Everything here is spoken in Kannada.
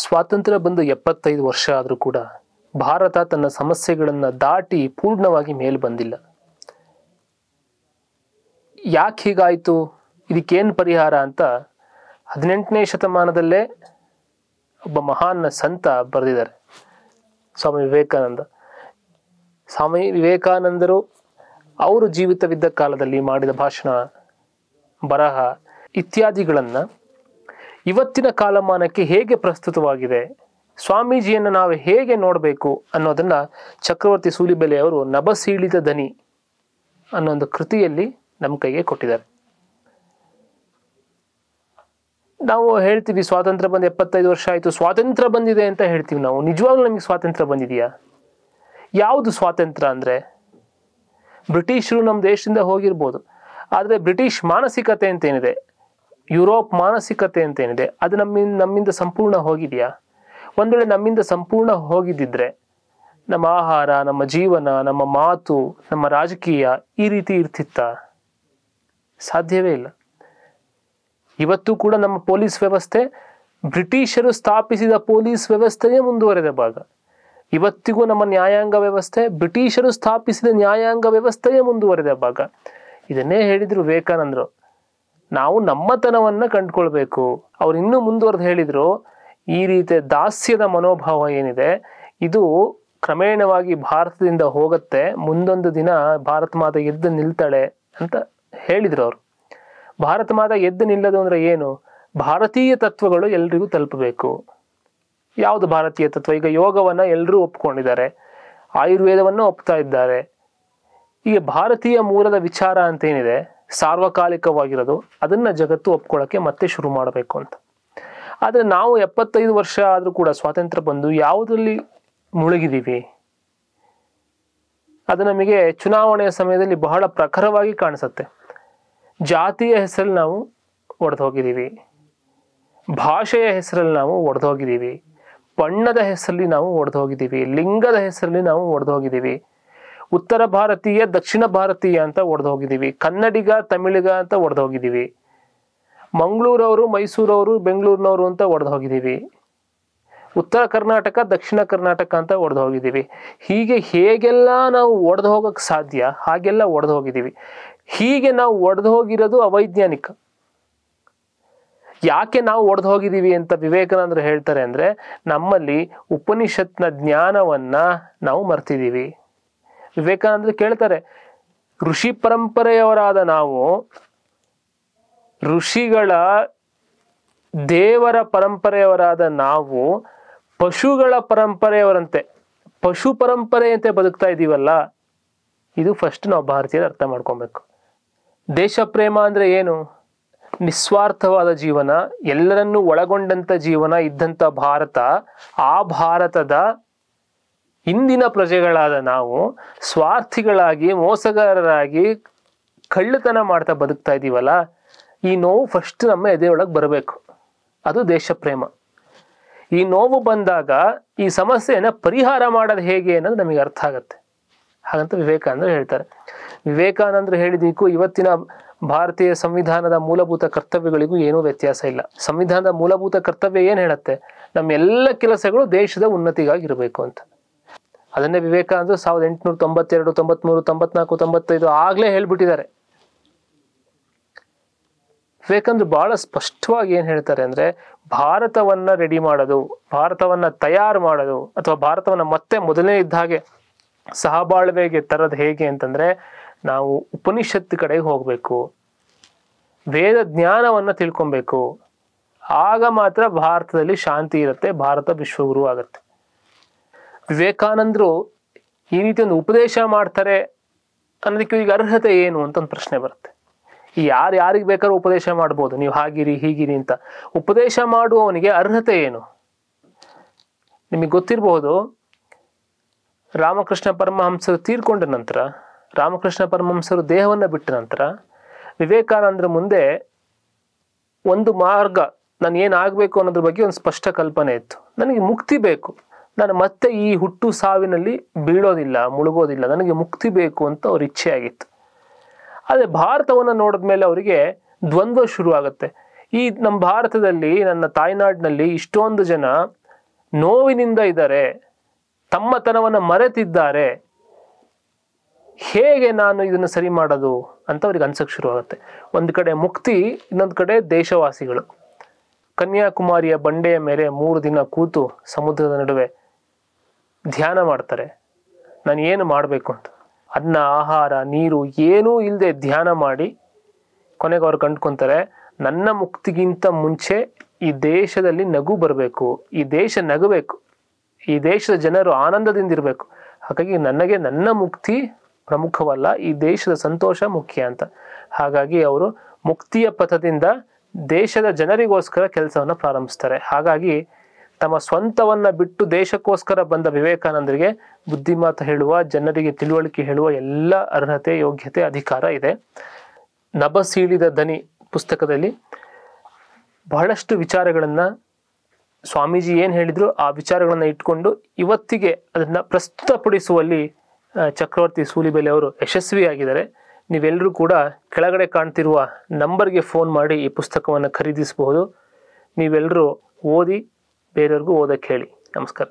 ಸ್ವಾತಂತ್ರ್ಯ ಬಂದು ಎಪ್ಪತ್ತೈದು ವರ್ಷ ಆದರೂ ಕೂಡ ಭಾರತ ತನ್ನ ಸಮಸ್ಯೆಗಳನ್ನು ದಾಟಿ ಪೂರ್ಣವಾಗಿ ಮೇಲೆ ಬಂದಿಲ್ಲ ಯಾಕೆ ಹೀಗಾಯಿತು ಇದಕ್ಕೇನು ಪರಿಹಾರ ಅಂತ ಹದಿನೆಂಟನೇ ಶತಮಾನದಲ್ಲೇ ಒಬ್ಬ ಮಹಾನ್ ಸಂತ ಬರೆದಿದ್ದಾರೆ ಸ್ವಾಮಿ ವಿವೇಕಾನಂದ ಸ್ವಾಮಿ ವಿವೇಕಾನಂದರು ಅವರು ಜೀವಿತವಿದ್ದ ಕಾಲದಲ್ಲಿ ಮಾಡಿದ ಭಾಷಣ ಬರಹ ಇತ್ಯಾದಿಗಳನ್ನು ಇವತ್ತಿನ ಕಾಲಮಾನಕ್ಕೆ ಹೇಗೆ ಪ್ರಸ್ತುತವಾಗಿದೆ ಸ್ವಾಮೀಜಿಯನ್ನು ನಾವು ಹೇಗೆ ನೋಡಬೇಕು ಅನ್ನೋದನ್ನು ಚಕ್ರವರ್ತಿ ಸೂಲಿಬೆಲೆ ಅವರು ನಬಸೀಳಿದ ದನಿ ಅನ್ನೋ ಒಂದು ಕೃತಿಯಲ್ಲಿ ನಮ್ಮ ಕೈಗೆ ಕೊಟ್ಟಿದ್ದಾರೆ ನಾವು ಹೇಳ್ತೀವಿ ಸ್ವಾತಂತ್ರ್ಯ ಬಂದು ಎಪ್ಪತ್ತೈದು ವರ್ಷ ಆಯಿತು ಸ್ವಾತಂತ್ರ್ಯ ಬಂದಿದೆ ಅಂತ ಹೇಳ್ತೀವಿ ನಾವು ನಿಜವಾಗ್ಲೂ ನಮಗೆ ಸ್ವಾತಂತ್ರ್ಯ ಬಂದಿದೆಯಾ ಯಾವುದು ಸ್ವಾತಂತ್ರ್ಯ ಅಂದರೆ ಬ್ರಿಟಿಷರು ನಮ್ಮ ದೇಶದಿಂದ ಹೋಗಿರ್ಬೋದು ಆದರೆ ಬ್ರಿಟಿಷ್ ಮಾನಸಿಕತೆ ಅಂತೇನಿದೆ ಯುರೋಪ್ ಮಾನಸಿಕತೆ ಅಂತ ಏನಿದೆ ಅದು ನಮ್ಮಿಂದ ನಮ್ಮಿಂದ ಸಂಪೂರ್ಣ ಹೋಗಿದೆಯಾ ಒಂದು ವೇಳೆ ನಮ್ಮಿಂದ ಸಂಪೂರ್ಣ ಹೋಗಿದ್ದಿದ್ರೆ ನಮ್ಮ ಆಹಾರ ನಮ್ಮ ಜೀವನ ನಮ್ಮ ಮಾತು ನಮ್ಮ ರಾಜಕೀಯ ಈ ರೀತಿ ಇರ್ತಿತ್ತ ಸಾಧ್ಯವೇ ಇಲ್ಲ ಇವತ್ತು ಕೂಡ ನಮ್ಮ ಪೊಲೀಸ್ ವ್ಯವಸ್ಥೆ ಬ್ರಿಟಿಷರು ಸ್ಥಾಪಿಸಿದ ಪೊಲೀಸ್ ವ್ಯವಸ್ಥೆಯೇ ಮುಂದುವರೆದ ಭಾಗ ಇವತ್ತಿಗೂ ನಮ್ಮ ನ್ಯಾಯಾಂಗ ವ್ಯವಸ್ಥೆ ಬ್ರಿಟಿಷರು ಸ್ಥಾಪಿಸಿದ ನ್ಯಾಯಾಂಗ ವ್ಯವಸ್ಥೆಯೇ ಮುಂದುವರೆದ ಭಾಗ ಇದನ್ನೇ ಹೇಳಿದ್ರು ವಿವೇಕಾನಂದರು ನಾವು ನಮ್ಮತನವನ್ನು ಕಂಡುಕೊಳ್ಬೇಕು ಅವ್ರು ಇನ್ನೂ ಮುಂದುವರೆದು ಹೇಳಿದರು ಈ ರೀತಿಯ ದಾಸ್ಯದ ಮನೋಭಾವ ಏನಿದೆ ಇದು ಕ್ರಮೇಣವಾಗಿ ಭಾರತದಿಂದ ಹೋಗುತ್ತೆ ಮುಂದೊಂದು ದಿನ ಭಾರತ ಮಾತ ಎದ್ದು ನಿಲ್ತಾಳೆ ಅಂತ ಹೇಳಿದರು ಅವರು ಭಾರತ ಮಾತ ಎದ್ದು ನಿಲ್ಲದು ಅಂದ್ರೆ ಏನು ಭಾರತೀಯ ತತ್ವಗಳು ಎಲ್ರಿಗೂ ತಲುಪಬೇಕು ಯಾವುದು ಭಾರತೀಯ ತತ್ವ ಈಗ ಯೋಗವನ್ನ ಎಲ್ಲರೂ ಒಪ್ಕೊಂಡಿದ್ದಾರೆ ಆಯುರ್ವೇದವನ್ನು ಒಪ್ತಾ ಇದ್ದಾರೆ ಈಗ ಭಾರತೀಯ ಮೂಲದ ವಿಚಾರ ಅಂತ ಏನಿದೆ ಸಾರ್ವಕಾಲಿಕವಾಗಿರೋದು ಅದನ್ನು ಜಗತ್ತು ಒಪ್ಕೊಳ್ಳೋಕ್ಕೆ ಮತ್ತೆ ಶುರು ಮಾಡಬೇಕು ಅಂತ ಆದರೆ ನಾವು ಎಪ್ಪತ್ತೈದು ವರ್ಷ ಆದರೂ ಕೂಡ ಸ್ವಾತಂತ್ರ್ಯ ಬಂದು ಯಾವುದರಲ್ಲಿ ಮುಳುಗಿದ್ದೀವಿ ಅದು ನಮಗೆ ಚುನಾವಣೆಯ ಸಮಯದಲ್ಲಿ ಬಹಳ ಪ್ರಖರವಾಗಿ ಕಾಣಿಸುತ್ತೆ ಜಾತಿಯ ಹೆಸರಲ್ಲಿ ನಾವು ಒಡೆದು ಹೋಗಿದ್ದೀವಿ ಭಾಷೆಯ ಹೆಸರಲ್ಲಿ ನಾವು ಒಡೆದು ಹೋಗಿದ್ದೀವಿ ಬಣ್ಣದ ಹೆಸರಲ್ಲಿ ನಾವು ಒಡೆದು ಹೋಗಿದ್ದೀವಿ ಲಿಂಗದ ಹೆಸರಲ್ಲಿ ನಾವು ಒಡೆದು ಹೋಗಿದ್ದೀವಿ ಉತ್ತರ ಭಾರತೀಯ ದಕ್ಷಿಣ ಭಾರತೀಯ ಅಂತ ಒಡೆದು ಹೋಗಿದ್ದೀವಿ ಕನ್ನಡಿಗ ತಮಿಳಿಗ ಅಂತ ಒಡೆದು ಹೋಗಿದ್ದೀವಿ ಮಂಗಳೂರವರು ಮೈಸೂರವರು ಬೆಂಗಳೂರಿನವರು ಅಂತ ಒಡೆದು ಹೋಗಿದ್ದೀವಿ ಉತ್ತರ ಕರ್ನಾಟಕ ದಕ್ಷಿಣ ಕರ್ನಾಟಕ ಅಂತ ಒಡೆದು ಹೋಗಿದ್ದೀವಿ ಹೀಗೆ ಹೇಗೆಲ್ಲ ನಾವು ಒಡೆದು ಹೋಗೋಕ್ಕೆ ಸಾಧ್ಯ ಹಾಗೆಲ್ಲ ಒಡೆದು ಹೋಗಿದ್ದೀವಿ ಹೀಗೆ ನಾವು ಒಡೆದು ಹೋಗಿರೋದು ಅವೈಜ್ಞಾನಿಕ ಯಾಕೆ ನಾವು ಒಡೆದು ಹೋಗಿದ್ದೀವಿ ಅಂತ ವಿವೇಕಾನಂದರು ಹೇಳ್ತಾರೆ ಅಂದರೆ ನಮ್ಮಲ್ಲಿ ಉಪನಿಷತ್ನ ಜ್ಞಾನವನ್ನು ನಾವು ಮರ್ತಿದ್ದೀವಿ ವಿವೇಕಾನಂದರು ಕೇಳ್ತಾರೆ ಋಷಿ ಪರಂಪರೆಯವರಾದ ನಾವು ಋಷಿಗಳ ದೇವರ ಪರಂಪರೆಯವರಾದ ನಾವು ಪಶುಗಳ ಪರಂಪರೆಯವರಂತೆ ಪಶು ಪರಂಪರೆಯಂತೆ ಬದುಕ್ತಾ ಇದ್ದೀವಲ್ಲ ಇದು ಫಸ್ಟ್ ನಾವು ಭಾರತೀಯರು ಅರ್ಥ ಮಾಡ್ಕೊಬೇಕು ದೇಶ ಪ್ರೇಮ ಅಂದ್ರೆ ಏನು ನಿಸ್ವಾರ್ಥವಾದ ಜೀವನ ಎಲ್ಲರನ್ನೂ ಒಳಗೊಂಡಂತ ಜೀವನ ಇದ್ದಂಥ ಭಾರತ ಆ ಭಾರತದ ಹಿಂದಿನ ಪ್ರಜೆಗಳಾದ ನಾವು ಸ್ವಾರ್ಥಿಗಳಾಗಿ ಮೋಸಗಾರರಾಗಿ ಕಳ್ಳತನ ಮಾಡ್ತಾ ಬದುಕ್ತಾ ಇದ್ದೀವಲ್ಲ ಈ ನೋವು ಫಸ್ಟ್ ನಮ್ಮ ಎದೆಯೊಳಗೆ ಬರಬೇಕು ಅದು ದೇಶ ಪ್ರೇಮ ಈ ನೋವು ಬಂದಾಗ ಈ ಸಮಸ್ಯೆಯನ್ನು ಪರಿಹಾರ ಮಾಡೋದು ಹೇಗೆ ಅನ್ನೋದು ನಮಗೆ ಅರ್ಥ ಆಗುತ್ತೆ ಹಾಗಂತ ವಿವೇಕಾನಂದರು ಹೇಳ್ತಾರೆ ವಿವೇಕಾನಂದರು ಹೇಳಿದಕ್ಕೂ ಇವತ್ತಿನ ಭಾರತೀಯ ಸಂವಿಧಾನದ ಮೂಲಭೂತ ಕರ್ತವ್ಯಗಳಿಗೂ ಏನೂ ವ್ಯತ್ಯಾಸ ಇಲ್ಲ ಸಂವಿಧಾನದ ಮೂಲಭೂತ ಕರ್ತವ್ಯ ಏನು ಹೇಳುತ್ತೆ ನಮ್ಮೆಲ್ಲ ಕೆಲಸಗಳು ದೇಶದ ಉನ್ನತಿಗಾಗಿ ಇರಬೇಕು ಅಂತ ಅದನ್ನೇ ವಿವೇಕಾನಂದ ಸಾವಿರದ ಎಂಟುನೂರ ತೊಂಬತ್ತೆರಡು ತೊಂಬತ್ಮೂರು ತೊಂಬತ್ನಾಲ್ಕು ತೊಂಬತ್ತೈದು ಆಗಲೇ ಹೇಳ್ಬಿಟ್ಟಿದ್ದಾರೆ ವಿವೇಕಾನಂದ್ರು ಬಹಳ ಸ್ಪಷ್ಟವಾಗಿ ಏನು ಹೇಳ್ತಾರೆ ಅಂದರೆ ಭಾರತವನ್ನ ರೆಡಿ ಮಾಡೋದು ಭಾರತವನ್ನ ತಯಾರು ಮಾಡೋದು ಅಥವಾ ಭಾರತವನ್ನ ಮತ್ತೆ ಮೊದಲನೇ ಇದ್ದ ಹಾಗೆ ಸಹಬಾಳ್ವೆಗೆ ತರೋದು ಹೇಗೆ ಅಂತಂದ್ರೆ ನಾವು ಉಪನಿಷತ್ತು ಕಡೆಗೆ ಹೋಗಬೇಕು ವೇದ ಜ್ಞಾನವನ್ನು ತಿಳ್ಕೊಬೇಕು ಆಗ ಮಾತ್ರ ಭಾರತದಲ್ಲಿ ಶಾಂತಿ ಇರುತ್ತೆ ಭಾರತ ವಿಶ್ವಗುರು ಆಗುತ್ತೆ ವಿವೇಕಾನಂದರು ಈ ರೀತಿ ಒಂದು ಉಪದೇಶ ಮಾಡ್ತಾರೆ ಅನ್ನೋದಕ್ಕೆ ಈಗ ಅರ್ಹತೆ ಏನು ಅಂತ ಒಂದು ಪ್ರಶ್ನೆ ಬರುತ್ತೆ ಯಾರು ಯಾರಿಗೆ ಬೇಕಾದ್ರೂ ಉಪದೇಶ ಮಾಡ್ಬೋದು ನೀವು ಹಾಗಿರಿ ಹೀಗಿರಿ ಅಂತ ಉಪದೇಶ ಮಾಡುವವನಿಗೆ ಅರ್ಹತೆ ಏನು ನಿಮಗೆ ಗೊತ್ತಿರಬಹುದು ರಾಮಕೃಷ್ಣ ಪರಮಹಂಸರು ತೀರ್ಕೊಂಡ ನಂತರ ರಾಮಕೃಷ್ಣ ಪರಮಹಂಸರು ದೇಹವನ್ನು ಬಿಟ್ಟ ನಂತರ ವಿವೇಕಾನಂದರ ಮುಂದೆ ಒಂದು ಮಾರ್ಗ ನಾನು ಏನಾಗಬೇಕು ಅನ್ನೋದ್ರ ಬಗ್ಗೆ ಒಂದು ಸ್ಪಷ್ಟ ಕಲ್ಪನೆ ಇತ್ತು ನನಗೆ ಮುಕ್ತಿ ಬೇಕು ನಾನು ಮತ್ತೆ ಈ ಹುಟ್ಟು ಸಾವಿನಲ್ಲಿ ಬೀಳೋದಿಲ್ಲ ಮುಳುಗೋದಿಲ್ಲ ನನಗೆ ಮುಕ್ತಿ ಬೇಕು ಅಂತ ಅವ್ರ ಇಚ್ಛೆ ಆಗಿತ್ತು ಆದರೆ ಭಾರತವನ್ನು ನೋಡಿದ ಮೇಲೆ ಅವರಿಗೆ ದ್ವಂದ್ವ ಆಗುತ್ತೆ ಈ ನಮ್ಮ ಭಾರತದಲ್ಲಿ ನನ್ನ ತಾಯ್ನಾಡಿನಲ್ಲಿ ಇಷ್ಟೊಂದು ಜನ ನೋವಿನಿಂದ ಇದ್ದಾರೆ ತಮ್ಮತನವನ್ನು ಮರೆತಿದ್ದಾರೆ ಹೇಗೆ ನಾನು ಇದನ್ನು ಸರಿ ಮಾಡೋದು ಅಂತ ಅವ್ರಿಗೆ ಅನ್ಸಕ್ಕೆ ಶುರುವಾಗುತ್ತೆ ಒಂದು ಕಡೆ ಮುಕ್ತಿ ಇನ್ನೊಂದು ಕಡೆ ದೇಶವಾಸಿಗಳು ಕನ್ಯಾಕುಮಾರಿಯ ಬಂಡೆಯ ಮೇಲೆ ಮೂರು ದಿನ ಕೂತು ಸಮುದ್ರದ ನಡುವೆ ಧ್ಯಾನ ಮಾಡ್ತಾರೆ ನಾನು ಏನು ಮಾಡಬೇಕು ಅಂತ ಅನ್ನ ಆಹಾರ ನೀರು ಏನೂ ಇಲ್ಲದೆ ಧ್ಯಾನ ಮಾಡಿ ಕೊನೆಗೆ ಅವ್ರು ಕಂಡ್ಕೊತಾರೆ ನನ್ನ ಮುಕ್ತಿಗಿಂತ ಮುಂಚೆ ಈ ದೇಶದಲ್ಲಿ ನಗು ಬರಬೇಕು ಈ ದೇಶ ನಗಬೇಕು ಈ ದೇಶದ ಜನರು ಆನಂದದಿಂದ ಇರಬೇಕು ಹಾಗಾಗಿ ನನಗೆ ನನ್ನ ಮುಕ್ತಿ ಪ್ರಮುಖವಲ್ಲ ಈ ದೇಶದ ಸಂತೋಷ ಮುಖ್ಯ ಅಂತ ಹಾಗಾಗಿ ಅವರು ಮುಕ್ತಿಯ ಪಥದಿಂದ ದೇಶದ ಜನರಿಗೋಸ್ಕರ ಕೆಲಸವನ್ನು ಪ್ರಾರಂಭಿಸ್ತಾರೆ ಹಾಗಾಗಿ ತಮ್ಮ ಸ್ವಂತವನ್ನ ಬಿಟ್ಟು ದೇಶಕ್ಕೋಸ್ಕರ ಬಂದ ವಿವೇಕಾನಂದರಿಗೆ ಬುದ್ಧಿಮಾತು ಹೇಳುವ ಜನರಿಗೆ ತಿಳುವಳಿಕೆ ಹೇಳುವ ಎಲ್ಲ ಅರ್ಹತೆ ಯೋಗ್ಯತೆ ಅಧಿಕಾರ ಇದೆ ನಬಸೀಳಿದ ದನಿ ಪುಸ್ತಕದಲ್ಲಿ ಬಹಳಷ್ಟು ವಿಚಾರಗಳನ್ನ ಸ್ವಾಮೀಜಿ ಏನು ಹೇಳಿದ್ರು ಆ ವಿಚಾರಗಳನ್ನು ಇಟ್ಕೊಂಡು ಇವತ್ತಿಗೆ ಅದನ್ನ ಪ್ರಸ್ತುತಪಡಿಸುವಲ್ಲಿ ಚಕ್ರವರ್ತಿ ಸೂಲಿಬೆಲೆ ಅವರು ಯಶಸ್ವಿಯಾಗಿದ್ದಾರೆ ನೀವೆಲ್ಲರೂ ಕೂಡ ಕೆಳಗಡೆ ಕಾಣ್ತಿರುವ ನಂಬರ್ಗೆ ಫೋನ್ ಮಾಡಿ ಈ ಪುಸ್ತಕವನ್ನು ಖರೀದಿಸಬಹುದು ನೀವೆಲ್ಲರೂ ಓದಿ ಬೇರೆಯವ್ರಿಗೂ ಓದಕ್ಕೆ ಹೇಳಿ ನಮಸ್ಕಾರ